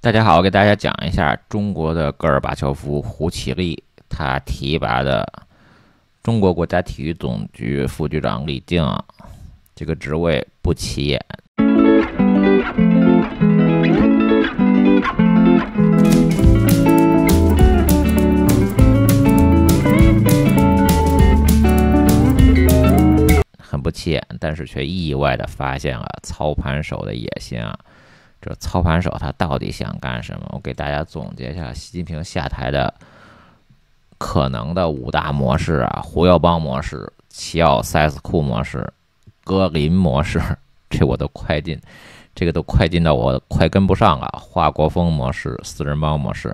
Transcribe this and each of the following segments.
大家好，我给大家讲一下中国的戈尔巴乔夫、胡启立，他提拔的中国国家体育总局副局长李静这个职位不起眼，很不起眼，但是却意外的发现了操盘手的野心啊。这操盘手他到底想干什么？我给大家总结一下习近平下台的可能的五大模式啊：胡耀邦模式、齐奥塞斯库模式、戈林模式。这我都快进，这个都快进到我快跟不上了。华国锋模式、四人帮模式。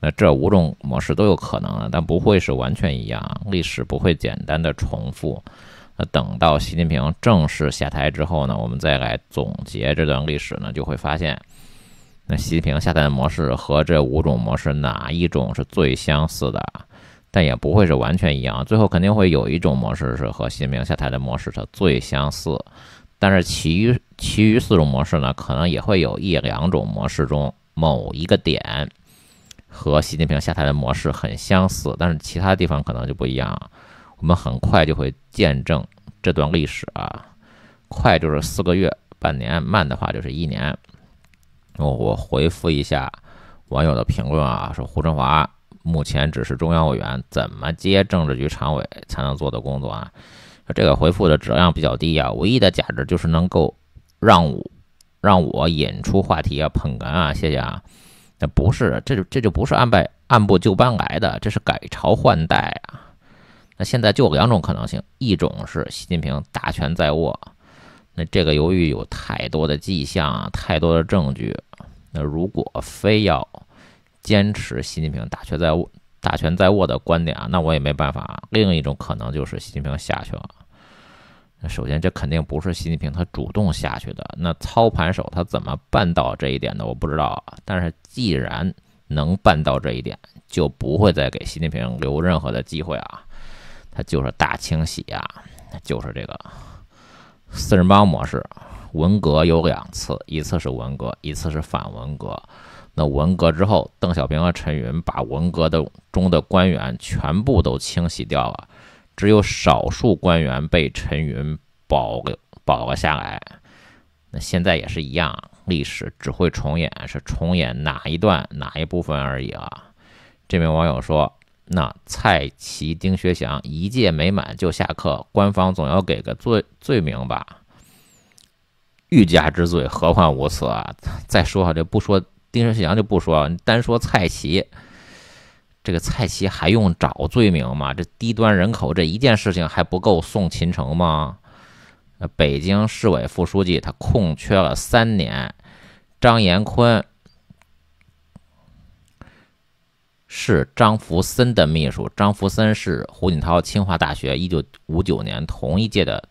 那这五种模式都有可能啊，但不会是完全一样，历史不会简单的重复。那等到习近平正式下台之后呢，我们再来总结这段历史呢，就会发现，那习近平下台的模式和这五种模式哪一种是最相似的？但也不会是完全一样，最后肯定会有一种模式是和习近平下台的模式它最相似，但是其余其余四种模式呢，可能也会有一两种模式中某一个点和习近平下台的模式很相似，但是其他地方可能就不一样。我们很快就会见证这段历史啊，快就是四个月、半年，慢的话就是一年。我我回复一下网友的评论啊，说胡春华目前只是中央委员，怎么接政治局常委才能做的工作啊？这个回复的质量比较低啊，唯一的价值就是能够让我让我引出话题啊，捧哏啊，谢谢啊。这不是，这就这就不是按按部就班来的，这是改朝换代啊。那现在就有两种可能性：一种是习近平大权在握，那这个由于有太多的迹象啊，太多的证据，那如果非要坚持习近平大权在握、大权在握的观点啊，那我也没办法。另一种可能就是习近平下去了。那首先，这肯定不是习近平他主动下去的。那操盘手他怎么办到这一点的？我不知道。但是既然能办到这一点，就不会再给习近平留任何的机会啊。他就是大清洗啊，就是这个四人帮模式。文革有两次，一次是文革，一次是反文革。那文革之后，邓小平和陈云把文革的中的官员全部都清洗掉了，只有少数官员被陈云保留保了下来。那现在也是一样，历史只会重演，是重演哪一段哪一部分而已啊。这名网友说。那蔡奇、丁薛祥一届没满就下课，官方总要给个罪罪名吧？欲加之罪，何患无辞啊？再说啊，这不说丁薛祥就不说了，单说蔡奇，这个蔡奇还用找罪名吗？这低端人口这一件事情还不够送秦城吗？北京市委副书记他空缺了三年，张延昆。是张福森的秘书，张福森是胡锦涛、清华大学一九五九年同一届的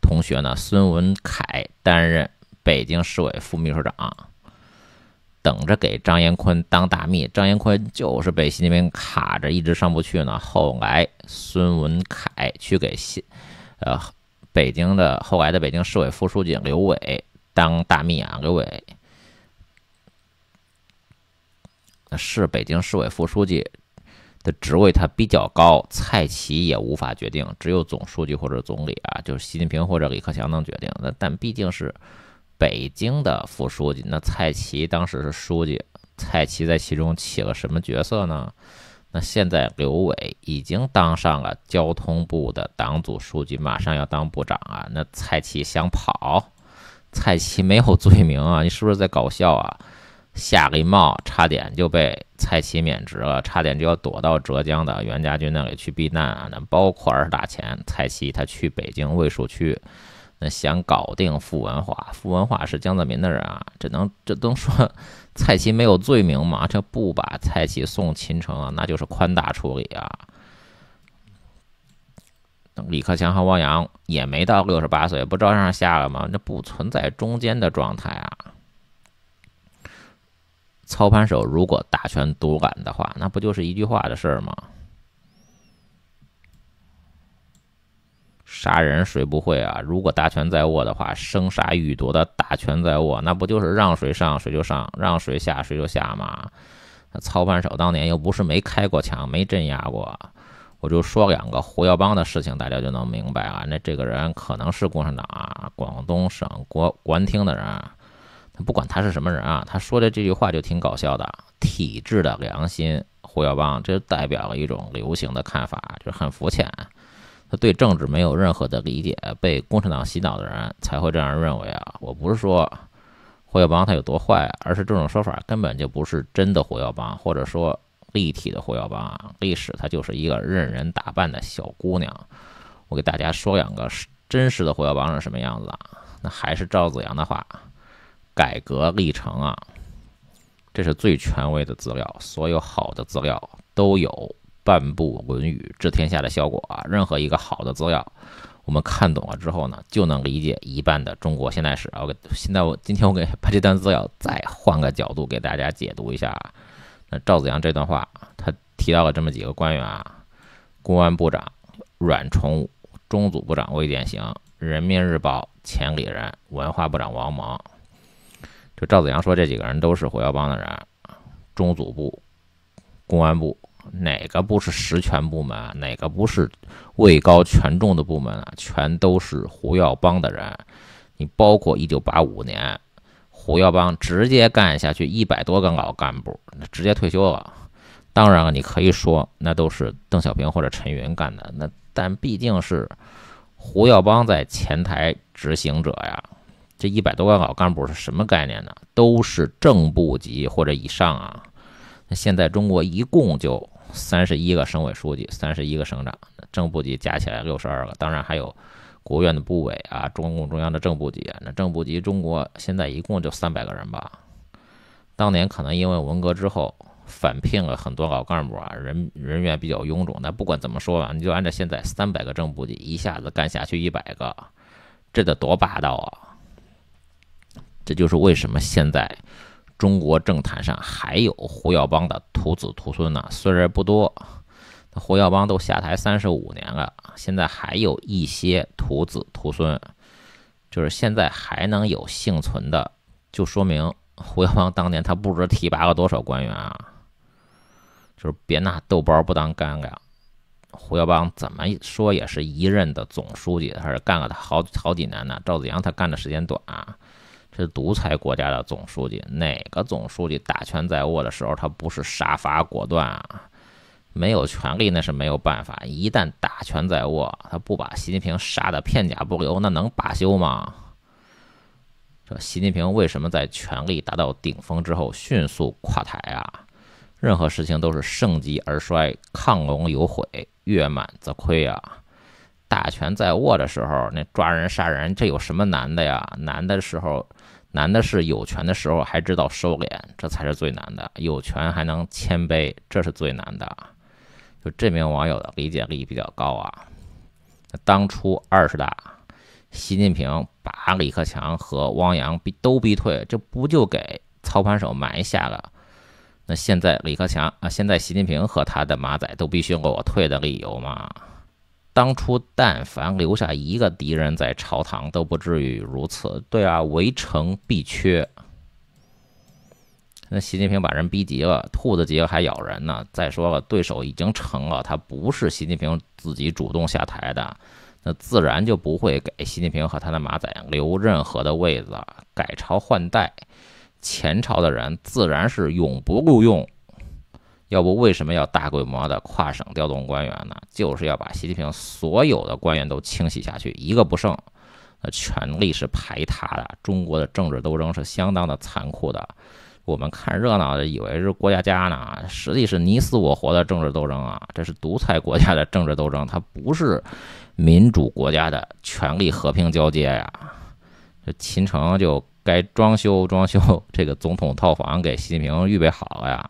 同学呢。孙文凯担任北京市委副秘书长，等着给张延昆当大秘。张延昆就是被习近平卡着，一直上不去呢。后来孙文凯去给新，呃，北京的后来的北京市委副书记刘伟当大秘啊，刘伟。是北京市委副书记的职位，他比较高，蔡奇也无法决定，只有总书记或者总理啊，就是习近平或者李克强能决定。那但毕竟是北京的副书记，那蔡奇当时是书记，蔡奇在其中起了什么角色呢？那现在刘伟已经当上了交通部的党组书记，马上要当部长啊，那蔡奇想跑？蔡奇没有罪名啊，你是不是在搞笑啊？下了一冒，差点就被蔡奇免职了，差点就要躲到浙江的袁家军那里去避难啊！那包括二十大前，蔡奇他去北京卫戍区，那想搞定傅文化，傅文化是江泽民的人啊，这能这能说蔡奇没有罪名吗？这不把蔡奇送秦城啊，那就是宽大处理啊！李克强和汪洋也没到六十八岁，不照样下了吗？那不存在中间的状态啊！操盘手如果大权独揽的话，那不就是一句话的事儿吗？杀人谁不会啊？如果大权在握的话，生杀予夺的大权在握，那不就是让谁上谁就上，让谁下谁就下吗？那操盘手当年又不是没开过枪，没镇压过。我就说两个胡耀邦的事情，大家就能明白啊。那这个人可能是共产党啊，广东省国国安厅的人。不管他是什么人啊，他说的这句话就挺搞笑的。体制的良心，胡耀邦，这代表了一种流行的看法，就是很肤浅。他对政治没有任何的理解，被共产党洗脑的人才会这样认为啊。我不是说胡耀邦他有多坏而是这种说法根本就不是真的胡耀邦，或者说立体的胡耀邦。历史他就是一个任人打扮的小姑娘。我给大家说两个真实的胡耀邦是什么样子，啊？那还是赵子阳的话。改革历程啊，这是最权威的资料。所有好的资料都有半部《论语》治天下的效果啊。任何一个好的资料，我们看懂了之后呢，就能理解一半的中国现代史啊。现在我今天我给把这段资料再换个角度给大家解读一下。那赵子阳这段话，他提到了这么几个官员啊：公安部长阮崇武、中组部长魏典型、人民日报》前理人、文化部长王蒙。赵子阳说：“这几个人都是胡耀邦的人，中组部、公安部，哪个不是实权部门？哪个不是位高权重的部门啊？全都是胡耀邦的人。你包括一九八五年，胡耀邦直接干下去一百多个老干部，直接退休了。当然了，你可以说那都是邓小平或者陈云干的，那但毕竟是胡耀邦在前台执行者呀。”这一百多个老干部是什么概念呢？都是正部级或者以上啊。那现在中国一共就三十一个省委书记，三十一个省长，正部级加起来六十二个。当然还有国务院的部委啊，中共中央的正部级。那正部级中国现在一共就三百个人吧。当年可能因为文革之后返聘了很多老干部啊，人人员比较臃肿。那不管怎么说啊，你就按照现在三百个正部级一下子干下去一百个，这得多霸道啊！这就是为什么现在中国政坛上还有胡耀邦的徒子徒孙呢？虽然不多，胡耀邦都下台三十五年了，现在还有一些徒子徒孙，就是现在还能有幸存的，就说明胡耀邦当年他不知提拔了多少官员啊！就是别拿豆包不当干粮，胡耀邦怎么说也是一任的总书记，他是干了他好好几年呢。赵子阳他干的时间短啊。这独裁国家的总书记，哪个总书记大权在握的时候，他不是杀伐果断啊？没有权力那是没有办法，一旦大权在握，他不把习近平杀得片甲不留，那能罢休吗？这习近平为什么在权力达到顶峰之后迅速垮台啊？任何事情都是盛极而衰，亢龙有悔，月满则亏啊！大权在握的时候，那抓人杀人，这有什么难的呀？难的时候，难的是有权的时候还知道收敛，这才是最难的。有权还能谦卑，这是最难的。就这名网友的理解力比较高啊。那当初二十大，习近平把李克强和汪洋逼都逼退，这不就给操盘手埋下了？那现在李克强啊，现在习近平和他的马仔都必须给我退的理由吗？当初但凡留下一个敌人在朝堂，都不至于如此。对啊，围城必缺。那习近平把人逼急了，兔子急了还咬人呢。再说了，对手已经成了，他不是习近平自己主动下台的，那自然就不会给习近平和他的马仔留任何的位子。改朝换代，前朝的人自然是永不录用。要不为什么要大规模的跨省调动官员呢？就是要把习近平所有的官员都清洗下去，一个不剩。那权力是排他的，中国的政治斗争是相当的残酷的。我们看热闹的以为是过家家呢，实际是你死我活的政治斗争啊！这是独裁国家的政治斗争，它不是民主国家的权力和平交接呀。这秦城就该装修装修这个总统套房，给习近平预备好了呀。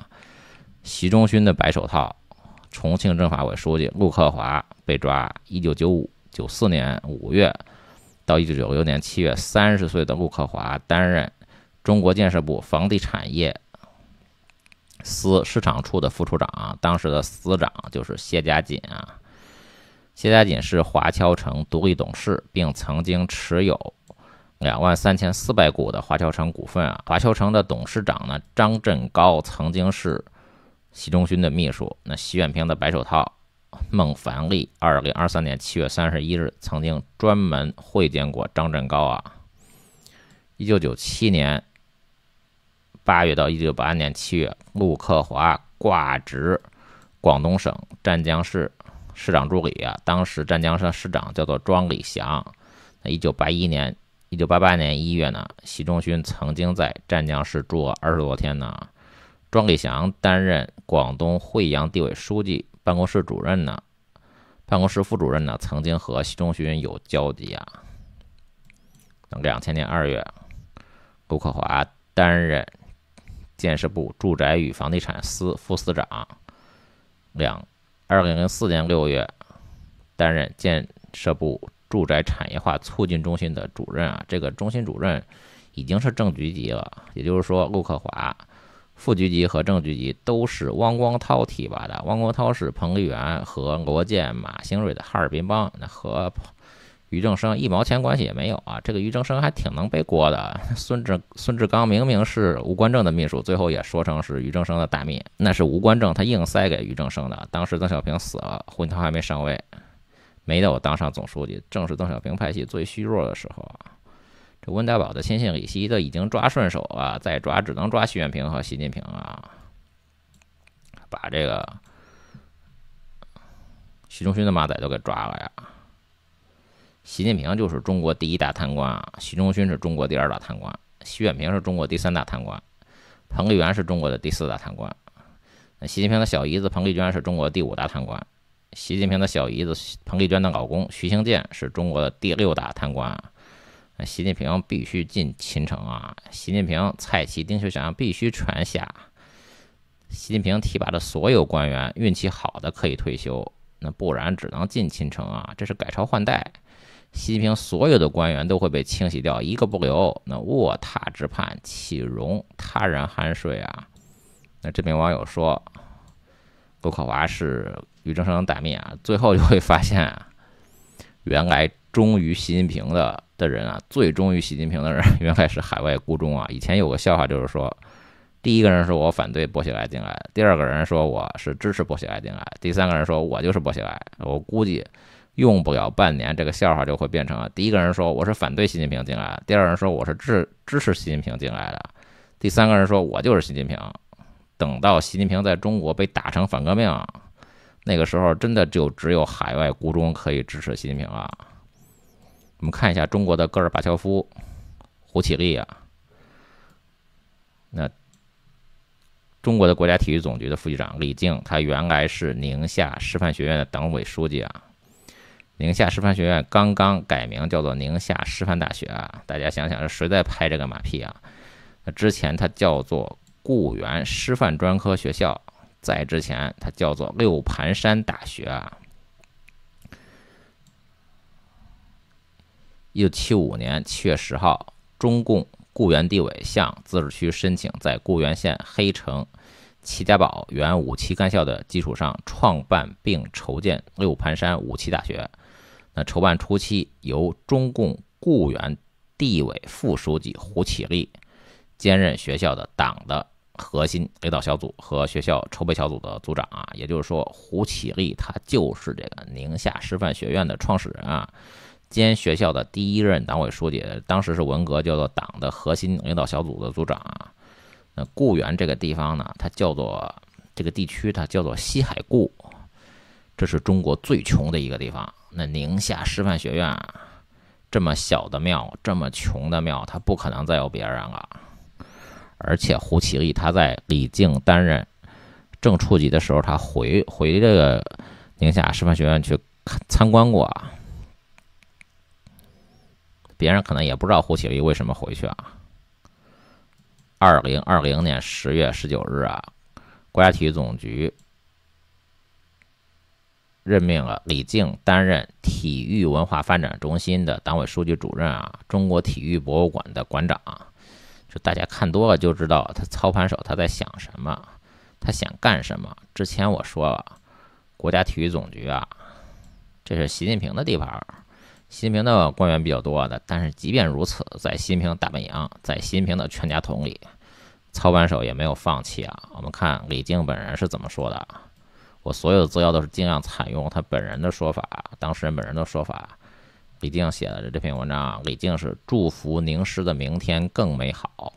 习仲勋的白手套，重庆政法委书记陆克华被抓。一九九五九四年五月到一九九六年七月，三十岁的陆克华担任中国建设部房地产业司市场处的副处长。当时的司长就是谢家锦啊。谢家锦是华侨城独立董事，并曾经持有两万三千四百股的华侨城股份啊。华侨城的董事长呢，张振高曾经是。习仲勋的秘书，那习远平的白手套孟凡利，二零二三年七月三十一日曾经专门会见过张振高啊。一九九七年八月到一九八八年七月，陆克华挂职广东省湛江市市长助理啊。当时湛江市市长叫做庄礼祥。那一九八一年、一九八八年一月呢，习仲勋曾经在湛江市住了二十多天呢。庄礼祥担任广东惠阳地委书记办公室主任呢，办公室副主任呢，曾经和习仲勋有交集啊。两千年二月，陆克华担任建设部住宅与房地产司副司长，两二零零四年六月担任建设部住宅产业化促进中心的主任啊，这个中心主任已经是正局级了，也就是说陆克华。副局级和正局级都是汪光涛提拔的，汪光涛是彭丽媛和罗建、马兴瑞的哈尔滨帮，那和于正生一毛钱关系也没有啊！这个于正生还挺能背锅的。孙志孙志刚明明是吴官正的秘书，最后也说成是于正生的大秘，那是吴官正他硬塞给于正生的。当时邓小平死了，胡锦涛还没上位，没等我当上总书记，正是邓小平派系最虚弱的时候啊！这温家宝的亲信李希都已经抓顺手了，再抓只能抓习近平和习近平啊！把这个习仲勋的马仔都给抓了呀！习近平就是中国第一大贪官，啊，习仲勋是中国第二大贪官，习远平是中国第三大贪官，彭丽媛是中国的第四大贪官，那习近平的小姨子彭丽娟是中国第五大贪官，习近平的小姨子彭丽娟的老公徐兴建是中国的第六大贪官。习近平必须进秦城啊！习近平、蔡奇、丁薛祥必须传下。习近平提拔的所有官员，运气好的可以退休，那不然只能进秦城啊！这是改朝换代，习近平所有的官员都会被清洗掉，一个不留。那卧榻之畔岂容他人酣睡啊？那这名网友说：“杜克华是俞正生代名啊，最后就会发现啊，原来。”忠于习近平的的人啊，最忠于习近平的人原来是海外孤忠啊。以前有个笑话，就是说，第一个人说我反对剥削来进来，第二个人说我是支持剥削来进来，第三个人说我就是剥削来。我估计用不了半年，这个笑话就会变成：了第一个人说我是反对习近平进来，第二个人说我是支支持习近平进来的，第三个人说我就是习近平。等到习近平在中国被打成反革命，那个时候真的就只有海外孤忠可以支持习近平了。我们看一下中国的戈尔巴乔夫、胡启立啊。那中国的国家体育总局的副局长李静，他原来是宁夏师范学院的党委书记啊。宁夏师范学院刚刚改名叫做宁夏师范大学啊。大家想想是谁在拍这个马屁啊？那之前他叫做固原师范专科学校，在之前他叫做六盘山大学啊。一九七五年七月十号，中共固原地委向自治区申请，在固原县黑城齐家堡原五七干校的基础上创办并筹建六盘山五七大学。那筹办初期，由中共固原地委副书记胡启立兼任学校的党的核心领导小组和学校筹备小组的组长啊，也就是说，胡启立他就是这个宁夏师范学院的创始人啊。兼学校的第一任党委书记，当时是文革叫做党的核心领导小组的组长啊。那固原这个地方呢，它叫做这个地区，它叫做西海固，这是中国最穷的一个地方。那宁夏师范学院这么小的庙，这么穷的庙，它不可能再有别人了。而且胡启立他在李靖担任正处级的时候，他回回这个宁夏师范学院去参观过啊。别人可能也不知道胡启立为什么回去啊。二零二零年十月十九日啊，国家体育总局任命了李静担任体育文化发展中心的党委书记、主任啊，中国体育博物馆的馆长。就大家看多了就知道他操盘手他在想什么，他想干什么。之前我说了，国家体育总局啊，这是习近平的地盘。新平的官员比较多的，但是即便如此，在新平大本营，在新平的全家桶里，操盘手也没有放弃啊。我们看李静本人是怎么说的：，我所有的资料都是尽量采用他本人的说法，当事人本人的说法。李静写的这篇文章，李静是祝福宁师的明天更美好。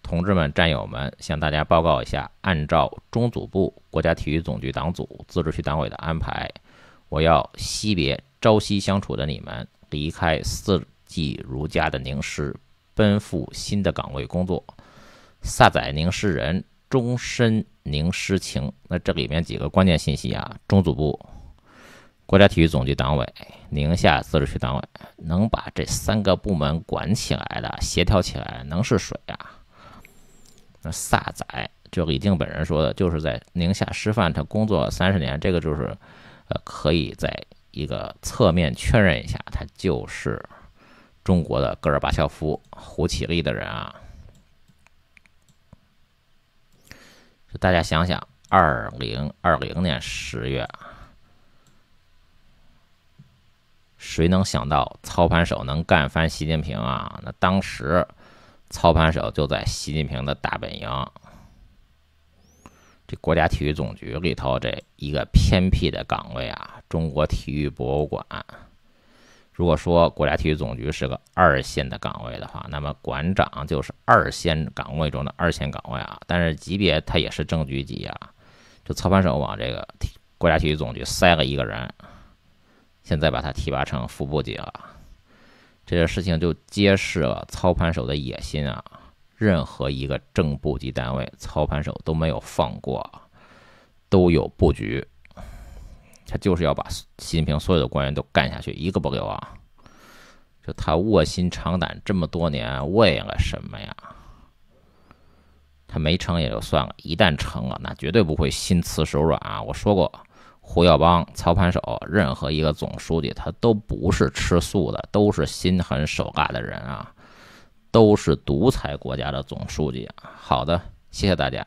同志们、战友们，向大家报告一下，按照中组部、国家体育总局党组、自治区党委的安排。我要惜别朝夕相处的你们，离开四季如家的宁师，奔赴新的岗位工作。萨载宁师人，终身宁师情。那这里面几个关键信息啊？中组部、国家体育总局党委、宁夏自治区党委，能把这三个部门管起来的、协调起来，能是谁啊？那萨载就李静本人说的，就是在宁夏师范他工作三十年，这个就是。呃，可以在一个侧面确认一下，他就是中国的戈尔巴乔夫、胡启立的人啊。大家想想，二零二零年十月，谁能想到操盘手能干翻习近平啊？那当时操盘手就在习近平的大本营。这国家体育总局里头，这一个偏僻的岗位啊，中国体育博物馆。如果说国家体育总局是个二线的岗位的话，那么馆长就是二线岗位中的二线岗位啊。但是级别他也是正局级啊。就操盘手往这个国家体育总局塞了一个人，现在把他提拔成副部级了，这个事情就揭示了操盘手的野心啊。任何一个正部级单位操盘手都没有放过，都有布局。他就是要把习近平所有的官员都干下去，一个不留啊！就他卧薪尝胆这么多年，为了什么呀？他没成也就算了，一旦成了，那绝对不会心慈手软啊！我说过，胡耀邦操盘手，任何一个总书记，他都不是吃素的，都是心狠手辣的人啊！都是独裁国家的总书记啊！好的，谢谢大家。